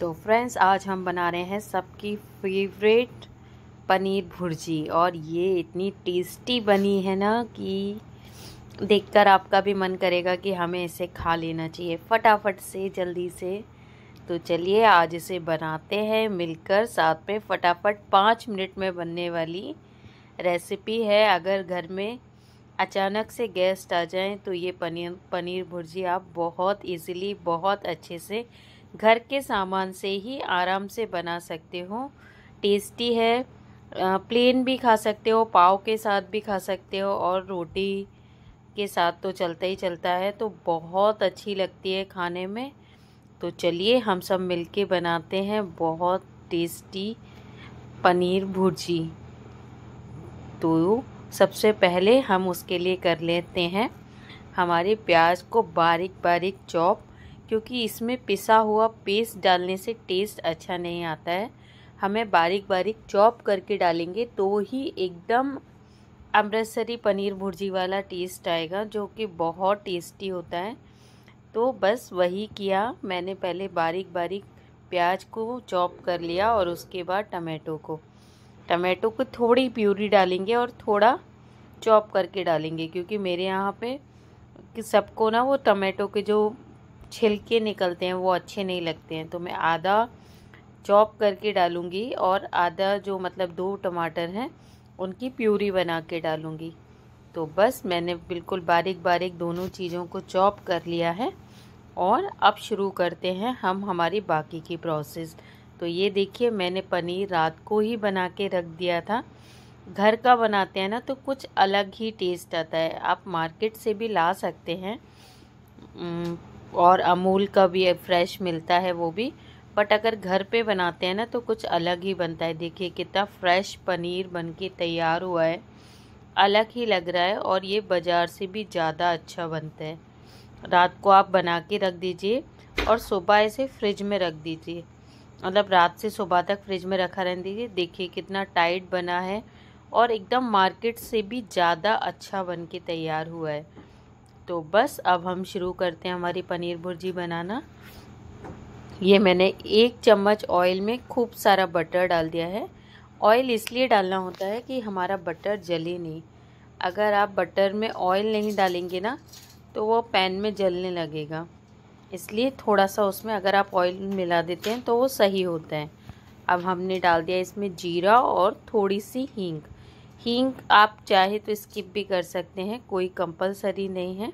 तो फ्रेंड्स आज हम बना रहे हैं सबकी फेवरेट पनीर भुर्जी और ये इतनी टेस्टी बनी है ना कि देखकर आपका भी मन करेगा कि हमें इसे खा लेना चाहिए फटाफट से जल्दी से तो चलिए आज इसे बनाते हैं मिलकर साथ में फटाफट पाँच मिनट में बनने वाली रेसिपी है अगर घर में अचानक से गेस्ट आ जाएं तो ये पनीर पनीर भुर्जी आप बहुत इजीली बहुत अच्छे से घर के सामान से ही आराम से बना सकते हो टेस्टी है प्लेन भी खा सकते हो पाव के साथ भी खा सकते हो और रोटी के साथ तो चलता ही चलता है तो बहुत अच्छी लगती है खाने में तो चलिए हम सब मिलके बनाते हैं बहुत टेस्टी पनीर भुर्जी तो सबसे पहले हम उसके लिए कर लेते हैं हमारे प्याज को बारीक बारीक चॉप क्योंकि इसमें पिसा हुआ पेस्ट डालने से टेस्ट अच्छा नहीं आता है हमें बारीक बारीक चॉप करके डालेंगे तो ही एकदम अमृतसरी पनीर भुर्जी वाला टेस्ट आएगा जो कि बहुत टेस्टी होता है तो बस वही किया मैंने पहले बारीक बारीक प्याज को चॉप कर लिया और उसके बाद टमाटो को टमाटो को थोड़ी प्यूरी डालेंगे और थोड़ा चॉप करके डालेंगे क्योंकि मेरे यहाँ पे कि सबको ना वो टमाटो के जो छिलके निकलते हैं वो अच्छे नहीं लगते हैं तो मैं आधा चॉप करके डालूँगी और आधा जो मतलब दो टमाटर हैं उनकी प्यूरी बना के डालूँगी तो बस मैंने बिल्कुल बारीक बारीक दोनों चीज़ों को चॉप कर लिया है और अब शुरू करते हैं हम हमारी बाकी की प्रोसेस तो ये देखिए मैंने पनीर रात को ही बना के रख दिया था घर का बनाते हैं ना तो कुछ अलग ही टेस्ट आता है आप मार्केट से भी ला सकते हैं और अमूल का भी फ्रेश मिलता है वो भी बट अगर घर पे बनाते हैं ना तो कुछ अलग ही बनता है देखिए कितना फ्रेश पनीर बनके तैयार हुआ है अलग ही लग रहा है और ये बाज़ार से भी ज़्यादा अच्छा बनता है रात को आप बना के रख दीजिए और सुबह इसे फ्रिज में रख दीजिए मतलब रात से सुबह तक फ्रिज में रखा रहने दीजिए देखिए कितना टाइट बना है और एकदम मार्केट से भी ज़्यादा अच्छा बन के तैयार हुआ है तो बस अब हम शुरू करते हैं हमारी पनीर भुर्जी बनाना ये मैंने एक चम्मच ऑयल में खूब सारा बटर डाल दिया है ऑयल इसलिए डालना होता है कि हमारा बटर जले नहीं अगर आप बटर में ऑयल नहीं डालेंगे ना तो वो पैन में जलने लगेगा इसलिए थोड़ा सा उसमें अगर आप ऑयल मिला देते हैं तो वो सही होता है अब हमने डाल दिया इसमें जीरा और थोड़ी सी हींग हींग आप चाहे तो स्किप भी कर सकते हैं कोई कंपलसरी नहीं है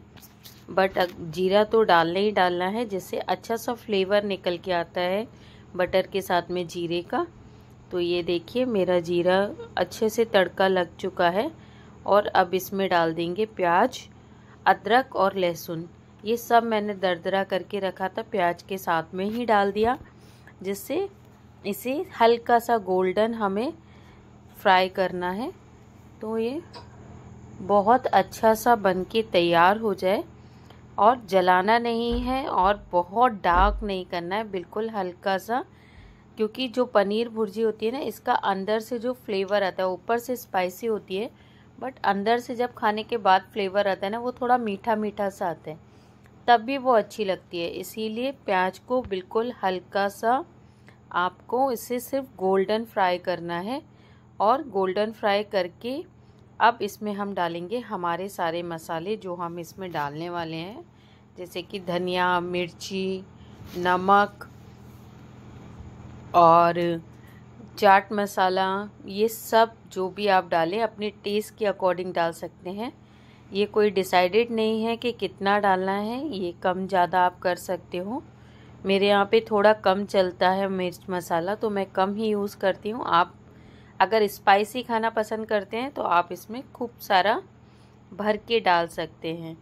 बट जीरा तो डालना ही डालना है जिससे अच्छा सा फ्लेवर निकल के आता है बटर के साथ में जीरे का तो ये देखिए मेरा जीरा अच्छे से तड़का लग चुका है और अब इसमें डाल देंगे प्याज अदरक और लहसुन ये सब मैंने दरदरा करके रखा था प्याज के साथ में ही डाल दिया जिससे इसे हल्का सा गोल्डन हमें फ्राई करना है तो ये बहुत अच्छा सा बन के तैयार हो जाए और जलाना नहीं है और बहुत डार्क नहीं करना है बिल्कुल हल्का सा क्योंकि जो पनीर भुर्जी होती है ना इसका अंदर से जो फ्लेवर आता है ऊपर से स्पाइसी होती है बट अंदर से जब खाने के बाद फ्लेवर आता है ना वो थोड़ा मीठा मीठा सा आता है तब भी वो अच्छी लगती है इसीलिए प्याज को बिल्कुल हल्का सा आपको इसे सिर्फ गोल्डन फ्राई करना है और गोल्डन फ्राई करके अब इसमें हम डालेंगे हमारे सारे मसाले जो हम इसमें डालने वाले हैं जैसे कि धनिया मिर्ची नमक और चाट मसाला ये सब जो भी आप डालें अपने टेस्ट के अकॉर्डिंग डाल सकते हैं ये कोई डिसाइडेड नहीं है कि कितना डालना है ये कम ज़्यादा आप कर सकते हो मेरे यहाँ पे थोड़ा कम चलता है मिर्च मसाला तो मैं कम ही यूज़ करती हूँ आप अगर स्पाइसी खाना पसंद करते हैं तो आप इसमें खूब सारा भर के डाल सकते हैं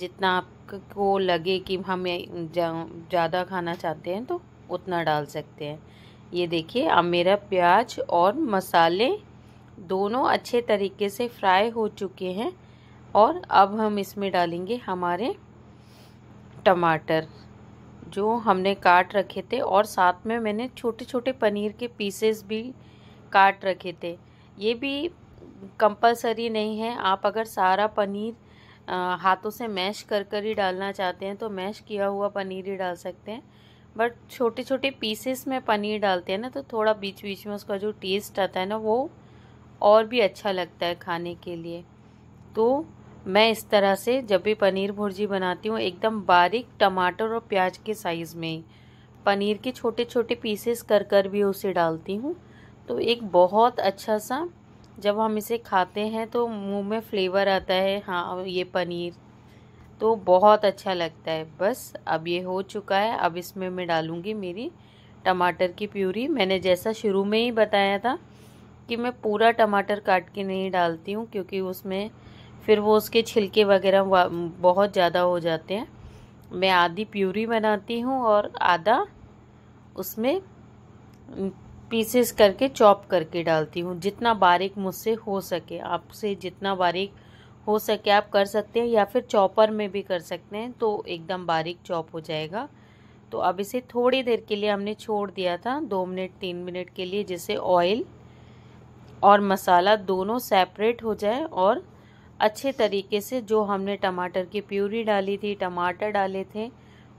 जितना आपको लगे कि हम ज़्यादा खाना चाहते हैं तो उतना डाल सकते हैं ये देखिए अब मेरा प्याज और मसाले दोनों अच्छे तरीके से फ्राई हो चुके हैं और अब हम इसमें डालेंगे हमारे टमाटर जो हमने काट रखे थे और साथ में मैंने छोटे छोटे पनीर के पीसेस भी काट रखे थे ये भी कंपलसरी नहीं है आप अगर सारा पनीर हाथों से मैश कर कर ही डालना चाहते हैं तो मैश किया हुआ पनीर ही डाल सकते हैं बट छोटे छोटे पीसेस में पनीर डालते हैं ना तो थोड़ा बीच बीच में उसका जो टेस्ट आता है ना वो और भी अच्छा लगता है खाने के लिए तो मैं इस तरह से जब भी पनीर भुर्जी बनाती हूँ एकदम बारीक टमाटर और प्याज के साइज़ में पनीर के छोटे छोटे पीसेस कर कर भी उसे डालती हूँ तो एक बहुत अच्छा सा जब हम इसे खाते हैं तो मुंह में फ्लेवर आता है हाँ ये पनीर तो बहुत अच्छा लगता है बस अब ये हो चुका है अब इसमें मैं डालूँगी मेरी टमाटर की प्यूरी मैंने जैसा शुरू में ही बताया था कि मैं पूरा टमाटर काट के नहीं डालती हूँ क्योंकि उसमें फिर वो उसके छिलके वगैरह बहुत ज़्यादा हो जाते हैं मैं आधी प्यूरी बनाती हूँ और आधा उसमें पीसेस करके चॉप करके डालती हूँ जितना बारीक मुझसे हो सके आपसे जितना बारीक हो सके आप कर सकते हैं या फिर चॉपर में भी कर सकते हैं तो एकदम बारीक चॉप हो जाएगा तो अब इसे थोड़ी देर के लिए हमने छोड़ दिया था दो मिनट तीन मिनट के लिए जिससे ऑयल और मसाला दोनों सेपरेट हो जाए और अच्छे तरीके से जो हमने टमाटर की प्यूरी डाली थी टमाटर डाले थे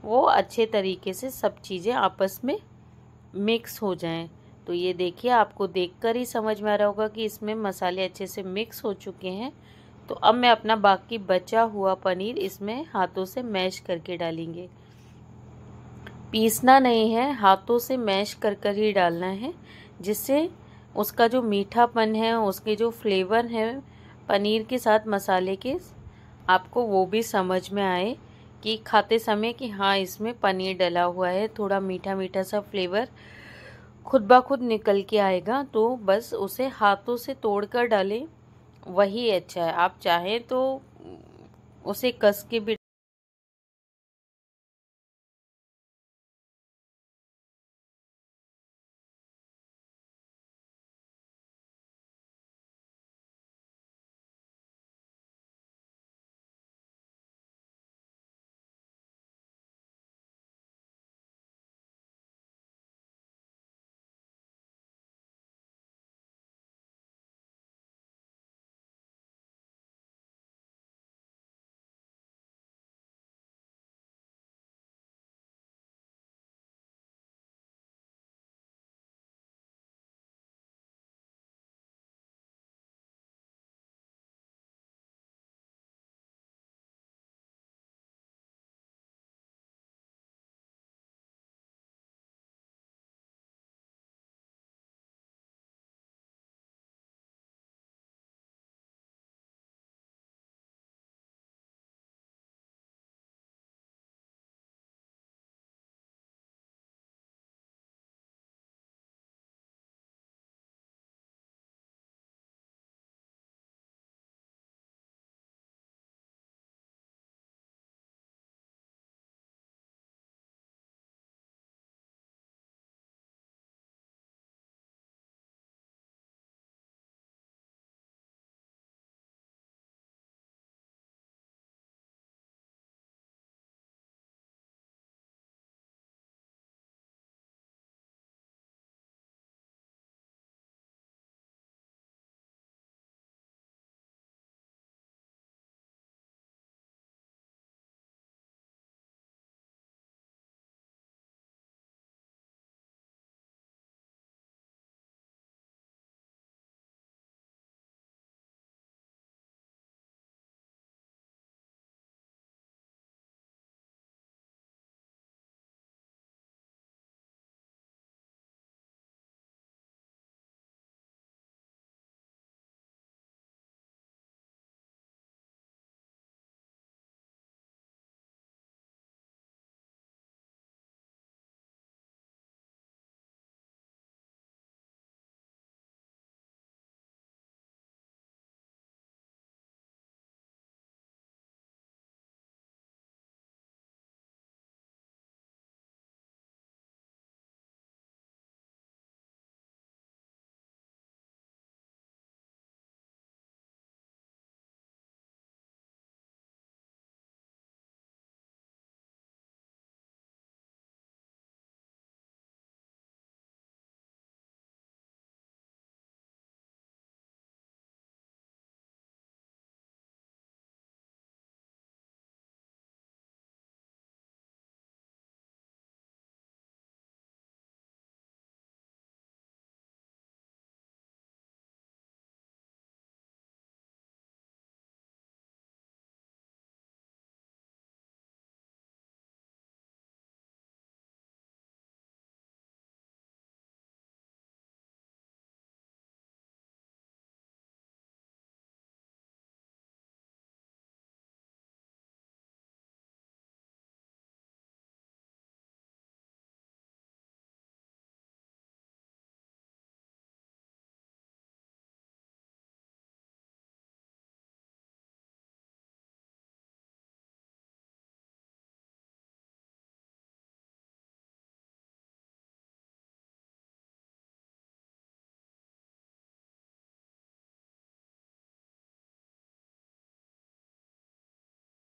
वो अच्छे तरीके से सब चीज़ें आपस में मिक्स हो जाएं तो ये देखिए आपको देखकर ही समझ में आ रहा होगा कि इसमें मसाले अच्छे से मिक्स हो चुके हैं तो अब मैं अपना बाकी बचा हुआ पनीर इसमें हाथों से मैश करके डालेंगे पीसना नहीं है हाथों से मैश कर कर ही डालना है जिससे उसका जो मीठापन है उसके जो फ्लेवर है पनीर के साथ मसाले के आपको वो भी समझ में आए कि खाते समय कि हाँ इसमें पनीर डला हुआ है थोड़ा मीठा मीठा सा फ्लेवर खुद ब खुद निकल के आएगा तो बस उसे हाथों से तोड़ कर डालें वही अच्छा है आप चाहें तो उसे कस के भी